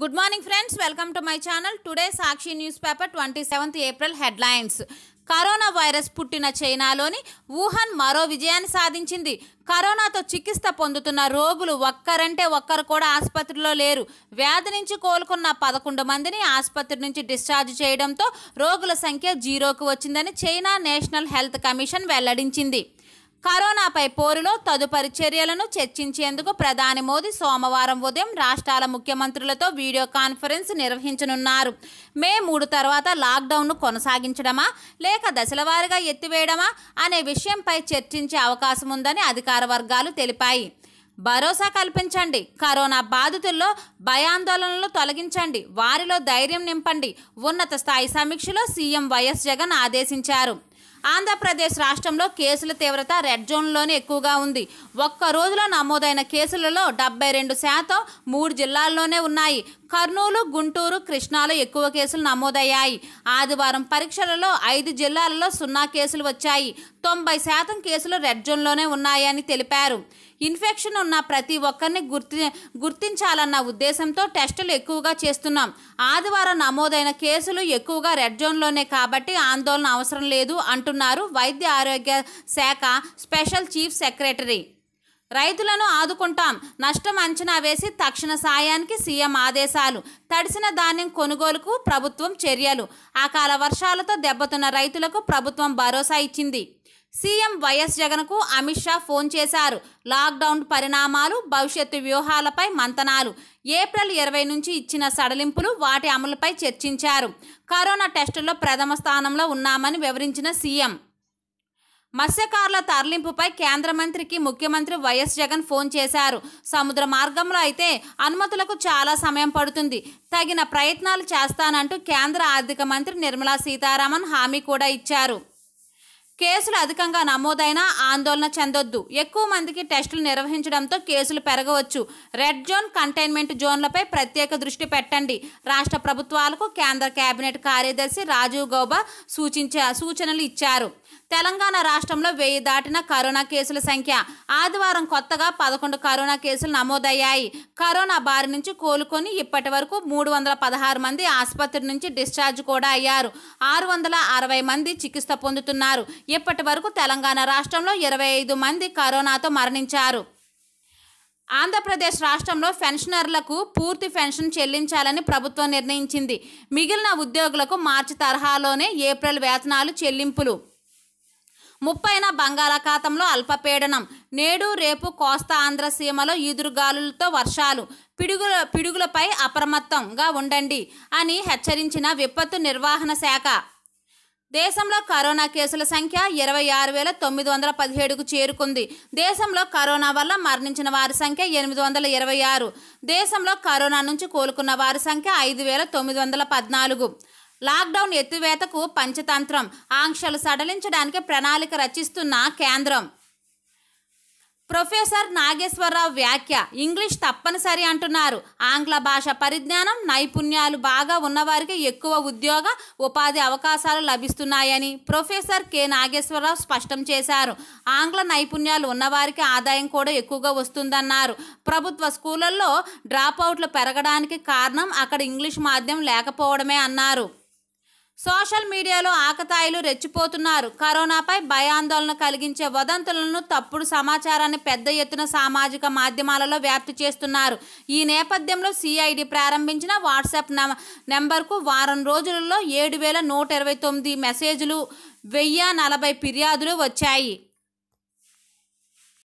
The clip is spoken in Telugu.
good morning friends welcome to my channel today Sakshi news paper twenty seventh April headlines coronavirus పుట్టిన చైనాలోని వుహాన్ మరో విజయాన్ని సాధించింది కరోనాతో చికిత్స పొందుతున్న రోగులు ఒక్కరంటే ఒక్కరు కూడా ఆసుపత్రిలో లేరు వ్యాధి నుంచి కోలుకున్న పదకొండు మందిని ఆసుపత్రి నుంచి డిశ్చార్జ్ చేయడంతో రోగుల సంఖ్య జీరోకు వచ్చిందని చైనా నేషనల్ హెల్త్ కమిషన్ వెల్లడించింది కరోనాపై పోరులో తదుపరి చర్యలను చర్చించేందుకు ప్రధాని మోదీ సోమవారం ఉదయం రాష్ట్రాల ముఖ్యమంత్రులతో వీడియో కాన్ఫరెన్స్ నిర్వహించనున్నారు మే మూడు తర్వాత లాక్డౌన్ను కొనసాగించడమా లేక దశలవారీగా ఎత్తివేయడమా అనే విషయంపై చర్చించే అవకాశం ఉందని అధికార వర్గాలు తెలిపాయి భరోసా కల్పించండి కరోనా బాధితుల్లో భయాందోళనలు తొలగించండి వారిలో ధైర్యం నింపండి ఉన్నత స్థాయి సమీక్షలో సీఎం వైఎస్ జగన్ ఆదేశించారు ఆంధ్రప్రదేశ్ రాష్ట్రంలో కేసుల తీవ్రత రెడ్ జోన్లోనే ఎక్కువగా ఉంది ఒక్క రోజులో నమోదైన కేసులలో డెబ్బై రెండు శాతం మూడు జిల్లాల్లోనే ఉన్నాయి కర్నూలు గుంటూరు కృష్ణాలో ఎక్కువ కేసులు నమోదయ్యాయి ఆదివారం పరీక్షలలో ఐదు జిల్లాలలో సున్నా కేసులు వచ్చాయి తొంభై శాతం కేసులు రెడ్ జోన్లోనే ఉన్నాయని తెలిపారు ఇన్ఫెక్షన్ ఉన్న ప్రతి ఒక్కరిని గుర్తి గుర్తించాలన్న ఉద్దేశంతో టెస్టులు ఎక్కువగా చేస్తున్నాం ఆదివారం నమోదైన కేసులు ఎక్కువగా రెడ్ జోన్లోనే కాబట్టి ఆందోళన అవసరం లేదు అంటూ అంటున్నారు వైద్య ఆరోగ్య శాఖ స్పెషల్ చీఫ్ సెక్రటరీ రైతులను ఆదుకుంటాం నష్టం అంచనా వేసి తక్షణ సాయానికి సీఎం ఆదేశాలు తడిసిన ధాన్యం కొనుగోలుకు ప్రభుత్వం చర్యలు అకాల వర్షాలతో దెబ్బతున్న రైతులకు ప్రభుత్వం భరోసా ఇచ్చింది సీఎం వైఎస్ జగన్కు అమిత్ షా ఫోన్ చేశారు లాక్డౌన్ పరిణామాలు భవిష్యత్తు వ్యూహాలపై మంతనాలు ఏప్రిల్ ఇరవై నుంచి ఇచ్చిన సడలింపులు వాటి అమలుపై చర్చించారు కరోనా టెస్టుల్లో ప్రథమ స్థానంలో ఉన్నామని వివరించిన సీఎం మత్స్యకారుల తరలింపుపై కేంద్ర మంత్రికి ముఖ్యమంత్రి వైఎస్ జగన్ ఫోన్ చేశారు సముద్ర మార్గంలో అయితే అనుమతులకు చాలా సమయం పడుతుంది తగిన ప్రయత్నాలు చేస్తానంటూ కేంద్ర ఆర్థిక మంత్రి నిర్మలా సీతారామన్ హామీ కూడా ఇచ్చారు కేసులు అధికంగా నమోదైనా ఆందోళన చెందొద్దు ఎక్కువ మందికి టెస్టులు నిర్వహించడంతో కేసులు పెరగవచ్చు రెడ్ జోన్ కంటైన్మెంట్ జోన్లపై ప్రత్యేక దృష్టి పెట్టండి రాష్ట్ర ప్రభుత్వాలకు కేంద్ర కేబినెట్ కార్యదర్శి రాజీవ్ గౌబా సూచించ సూచనలు ఇచ్చారు తెలంగాణ రాష్ట్రంలో వెయ్యి దాటిన కరోనా కేసుల సంఖ్య ఆదివారం కొత్తగా పదకొండు కరోనా కేసులు నమోదయ్యాయి కరోనా బారి నుంచి కోలుకొని ఇప్పటి వరకు మూడు వందల పదహారు మంది ఆసుపత్రి నుంచి డిశ్చార్జ్ కూడా అయ్యారు ఆరు వందల అరవై మంది చికిత్స పొందుతున్నారు ఇప్పటి వరకు తెలంగాణ రాష్ట్రంలో ఇరవై ఐదు మంది కరోనాతో మరణించారు ఆంధ్రప్రదేశ్ రాష్ట్రంలో పెన్షనర్లకు పూర్తి పెన్షన్ చెల్లించాలని ప్రభుత్వం నిర్ణయించింది మిగిలిన ఉద్యోగులకు మార్చి తరహాలోనే ఏప్రిల్ వేతనాలు చెల్లింపులు ముప్పైన బంగాళాఖాతంలో అల్పపీడనం నేడు రేపు కోస్తా ఆంధ్ర సీమలో ఈదురుగాలులతో వర్షాలు పిడుగుల పిడుగులపై అప్రమత్తంగా ఉండండి అని హెచ్చరించిన విపత్తు నిర్వహణ శాఖ దేశంలో కరోనా కేసుల సంఖ్య ఇరవై ఆరు వేల తొమ్మిది వందల పదిహేడుకు చేరుకుంది దేశంలో కరోనా వల్ల మరణించిన వారి సంఖ్య ఎనిమిది వందల ఇరవై ఆరు దేశంలో కరోనా నుంచి కోలుకున్న వారి సంఖ్య ఐదు వేల తొమ్మిది వందల పద్నాలుగు లాక్డౌన్ ఎత్తివేతకు పంచతంత్రం ఆంక్షలు సడలించడానికి ప్రణాళిక రచిస్తున్న కేంద్రం ప్రొఫెసర్ నాగేశ్వరరావు వ్యాఖ్య ఇంగ్లీష్ తప్పనిసరి అంటున్నారు ఆంగ్ల భాష పరిజ్ఞానం నైపుణ్యాలు బాగా ఉన్నవారికి ఎక్కువ ఉద్యోగ ఉపాధి అవకాశాలు లభిస్తున్నాయని ప్రొఫెసర్ కె నాగేశ్వరరావు స్పష్టం చేశారు ఆంగ్ల నైపుణ్యాలు ఉన్నవారికి ఆదాయం కూడా ఎక్కువగా వస్తుందన్నారు ప్రభుత్వ స్కూళ్ళల్లో డ్రాప్ అవుట్లు పెరగడానికి కారణం అక్కడ ఇంగ్లీష్ మాధ్యమం లేకపోవడమే అన్నారు సోషల్ మీడియాలో ఆకతాయిలు రెచ్చిపోతున్నారు కరోనాపై భయాందోళన కలిగించే వదంతులను తప్పుడు సమాచారాన్ని పెద్ద ఎత్తున సామాజిక మాధ్యమాలలో వ్యాప్తి చేస్తున్నారు ఈ నేపథ్యంలో సిఐడి ప్రారంభించిన వాట్సాప్ నెంబర్కు వారం రోజులలో ఏడు వేల నూట ఇరవై తొమ్మిది మెసేజ్లు వెయ్యి నలభై ఫిర్యాదులు వచ్చాయి